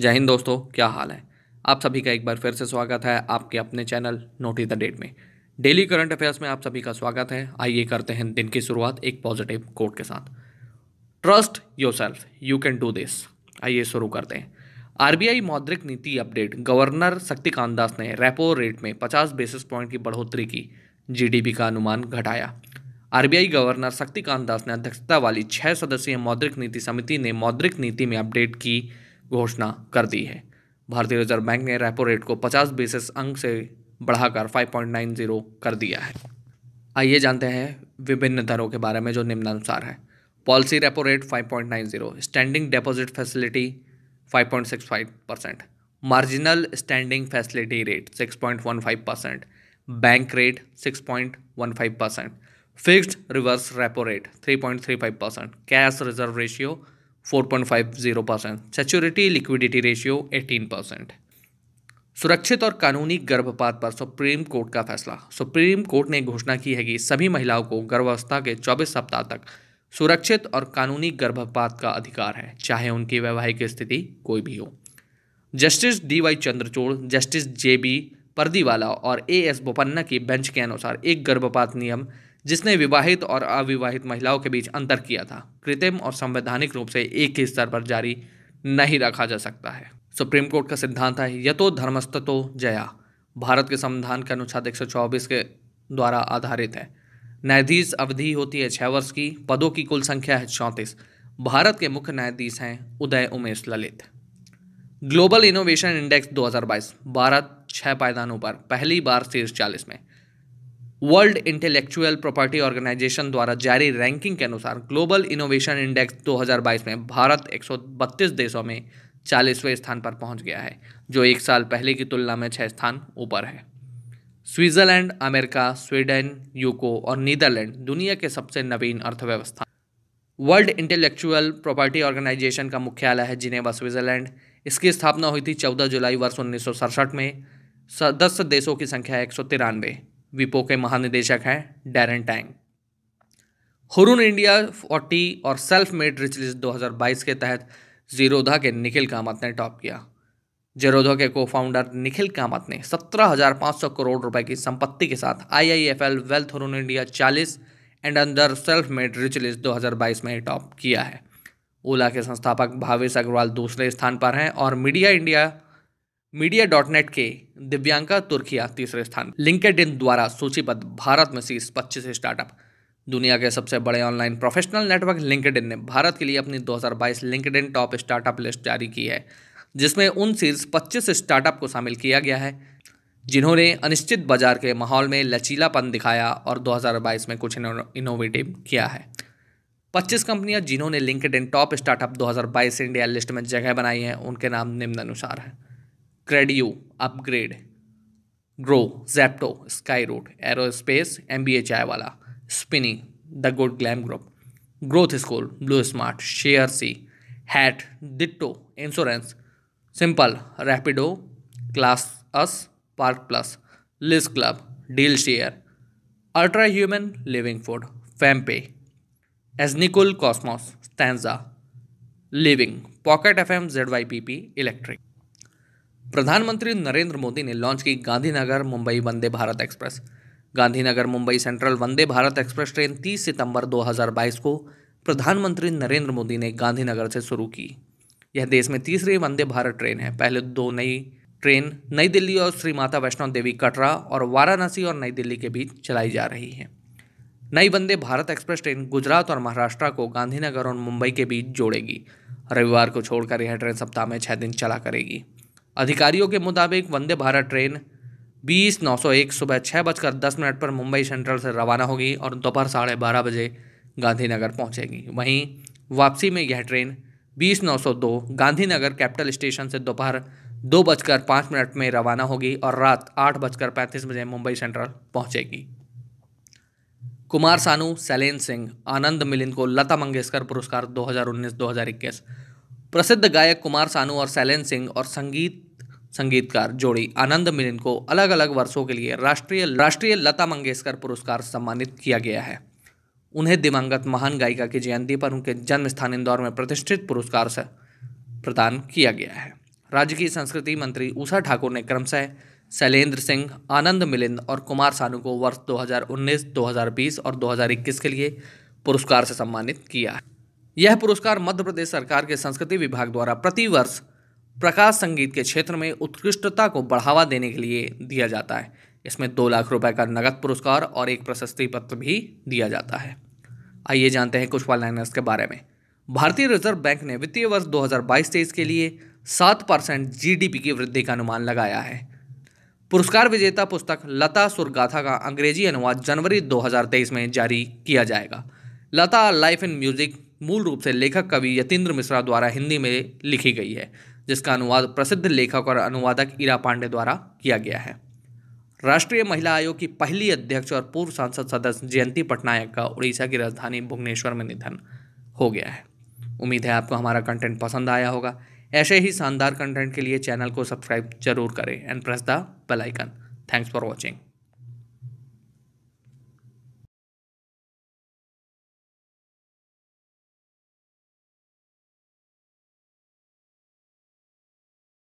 जय हिंद दोस्तों क्या हाल है आप सभी का एक बार फिर से स्वागत है आपके अपने चैनल नोटिस द डेट में डेली करंट अफेयर्स में आप सभी का स्वागत है आइए करते हैं दिन की शुरुआत एक पॉजिटिव कोट के साथ trust yourself you can do this आइए शुरू करते हैं आरबीआई मौद्रिक नीति अपडेट गवर्नर शक्तिकांत दास ने रेपो रेट में 50 बेसिस पॉइंट की बढ़ोतरी की जीडीपी का अनुमान घटाया आरबीआई गवर्नर शक्तिकांत दास ने अध्यक्षता वाली छह सदस्यीय मौद्रिक नीति समिति ने मौद्रिक नीति में अपडेट की घोषणा कर दी है भारतीय रिजर्व बैंक ने रेपो रेट को 50 बेसिस अंक से बढ़ाकर 5.90 कर दिया है आइए जानते हैं विभिन्न दरों के बारे में जो निम्नानुसार है policy repo rate 5.90 standing deposit facility 5.65 percent marginal standing facility rate 6.15 percent bank rate 6.15 percent fixed reverse repo rate 3.35 percent cash reserve ratio 4.50 percent सेचुरिटी लिक्विडिटी रेशियो 18 परसेंट सुरक्षित और कानूनी गर्भपात पर सुप्रीम कोर्ट का फैसला सुप्रीम कोर्ट ने घोषणा की है कि सभी महिलाओं को गर्भावस्था के 24 सप्ताह तक सुरक्षित और कानूनी गर्भपात का अधिकार है चाहे उनकी वैवाहिक स्थिति कोई भी हो Justice D Y Chandrachud Justice J B Pardiwala और ए एस बोपन्ना की बेंच के अनुसार एक गर्भपात नियम जिसने विवाहित और अविवाहित महिलाओं के बीच अंतर किया था कृत्रिम और संवैधानिक रूप से एक ही स्तर पर जारी नहीं रखा जा सकता है सुप्रीम कोर्ट का सिद्धांत है यतो धर्मस्ततो जया भारत के संविधान के अनुच्छेद एक के द्वारा आधारित है न्यायाधीश अवधि होती है छः वर्ष की पदों की कुल संख्या है चौंतीस भारत के मुख्य न्यायाधीश हैं Uday Umesh Lalit Global Innovation Index 2022 Bharat छः पायदानों पर पहली बार शीर्ष चालीस में वर्ल्ड इंटेलेक्चुअल प्रॉपर्टी ऑर्गेनाइजेशन द्वारा जारी रैंकिंग के अनुसार ग्लोबल इनोवेशन इंडेक्स 2022 में भारत 132 देशों में चालीसवें स्थान पर पहुंच गया है जो एक साल पहले की तुलना में छः स्थान ऊपर है स्विट्जरलैंड अमेरिका स्वीडन यूको और नीदरलैंड दुनिया के सबसे नवीन अर्थव्यवस्था वर्ल्ड इंटेलेक्चुअल प्रॉपर्टी ऑर्गेनाइजेशन का मुख्यालय है जिनेवा स्विट्जरलैंड इसकी स्थापना हुई थी 14 जुलाई वर्ष उन्नीस में सदस्य देशों की संख्या एक सौ तिरानवे विपो के महानिदेशक हैं डेरन टैंग हुरुन इंडिया 40 और सेल्फ मेड रिच लिस्ट दो के तहत जीरोधा के निखिल कामत ने टॉप किया जीरोधा के को फाउंडर निखिल कामत ने 17,500 करोड़ रुपए की संपत्ति के साथ IIFL Wealth Hurun India 40 and under self made rich list 2022 में टॉप किया है ओला के संस्थापक भावेश अग्रवाल दूसरे स्थान पर हैं और media India media dot net के दिव्यांका तुर्किया तीसरे स्थान लिंकेड इन द्वारा सूचीबद्ध भारत में शीर्ष पच्चीस स्टार्टअप दुनिया के सबसे बड़े ऑनलाइन प्रोफेशनल नेटवर्क लिंकड ने भारत के लिए अपनी 2022 लिंकड टॉप स्टार्टअप लिस्ट जारी की है जिसमें उन शीर्ष पच्चीस स्टार्टअप को शामिल किया गया है जिन्होंने अनिश्चित बाजार के माहौल में लचीलापन दिखाया और 2022 में कुछ इनोवेटिव किया है 25 कंपनियां जिन्होंने LinkedIn top startup 2022 India list में जगह बनाई है उनके नाम निम्नानुसार हैं Credio upGrad Groww Zepto Skyroot Aerospace M B H I वाला Spinny the Good Glamm Group Growth School Blu Smart Share chat Ditto Insurance Simpl Rapido Classplus Park plus Leap Club Deal Share Ultra human living food FamPay Agnikul Cosmos Stanza Living Pocket F M Z Y P P electric प्रधानमंत्री नरेंद्र मोदी ने launch की Gandhinagar Mumbai Vande Bharat Express Gandhinagar Mumbai Central Vande Bharat Express train 30 सितंबर 2022 को प्रधानमंत्री नरेंद्र मोदी ने गांधीनगर से शुरू की यह देश में तीसरी वंदे भारत ट्रेन है पहले दो नई ट्रेन नई दिल्ली और श्री माता वैष्णो देवी कटरा और वाराणसी और नई दिल्ली के बीच चलाई जा रही है नई वंदे भारत एक्सप्रेस ट्रेन गुजरात और महाराष्ट्र को गांधीनगर और मुंबई के बीच जोड़ेगी रविवार को छोड़कर यह ट्रेन सप्ताह में छः दिन चला करेगी अधिकारियों के मुताबिक वंदे भारत ट्रेन बीस नौ सौ एक सुबह छः बजकर दस मिनट पर मुंबई सेंट्रल से रवाना होगी और दोपहर साढ़े बारह बजे गांधीनगर पहुंचेगी वहीं वापसी में यह ट्रेन बीस नौ सौ दो गांधीनगर कैपिटल स्टेशन से दोपहर दो बजकर पाँच मिनट में रवाना होगी और रात आठ बजकर पैंतीस बजे मुंबई सेंट्रल पहुंचेगी कुमार सानू सैलेन सिंह आनंद मिलिंद को लता मंगेशकर पुरस्कार 2019-2021 प्रसिद्ध गायक कुमार सानू और सैलेन सिंह और संगीत संगीतकार जोड़ी आनंद मिलिन को अलग अलग वर्षों के लिए राष्ट्रीय राष्ट्रीय लता मंगेशकर पुरस्कार सम्मानित किया गया है उन्हें दिवंगत महान गायिका की जयंती पर उनके जन्म स्थान इंदौर में प्रतिष्ठित पुरस्कार से प्रदान किया गया है राज्य की संस्कृति मंत्री उषा ठाकुर ने क्रमशः शैलेंद्र सिंह आनंद मिलिंद और कुमार सानू को वर्ष 2019, 2020 और 2021 के लिए पुरस्कार से सम्मानित किया है यह पुरस्कार मध्य प्रदेश सरकार के संस्कृति विभाग द्वारा प्रतिवर्ष प्रकाश संगीत के क्षेत्र में उत्कृष्टता को बढ़ावा देने के लिए दिया जाता है इसमें दो लाख रुपए का नगद पुरस्कार और एक प्रशस्ति पत्र भी दिया जाता है आइए जानते हैं कुछ वन लाइनर्स के बारे में भारतीय रिजर्व बैंक ने वित्तीय वर्ष 2022 हजार के लिए सात परसेंट की वृद्धि का अनुमान लगाया है पुरस्कार विजेता पुस्तक लता सुरगाथा का अंग्रेजी अनुवाद जनवरी 2023 में जारी किया जाएगा लता लाइफ इन म्यूजिक मूल रूप से लेखक कवि यतीन्द्र मिश्रा द्वारा हिंदी में लिखी गई है जिसका अनुवाद प्रसिद्ध लेखक और अनुवादक ईरा पांडे द्वारा किया गया है राष्ट्रीय महिला आयोग की पहली अध्यक्ष और पूर्व सांसद सदस्य जयंती पटनायक का उड़ीसा की राजधानी भुवनेश्वर में निधन हो गया है उम्मीद है आपको हमारा कंटेंट पसंद आया होगा ऐसे ही शानदार कंटेंट के लिए चैनल को सब्सक्राइब जरूर करें and press the bell icon thanks for watching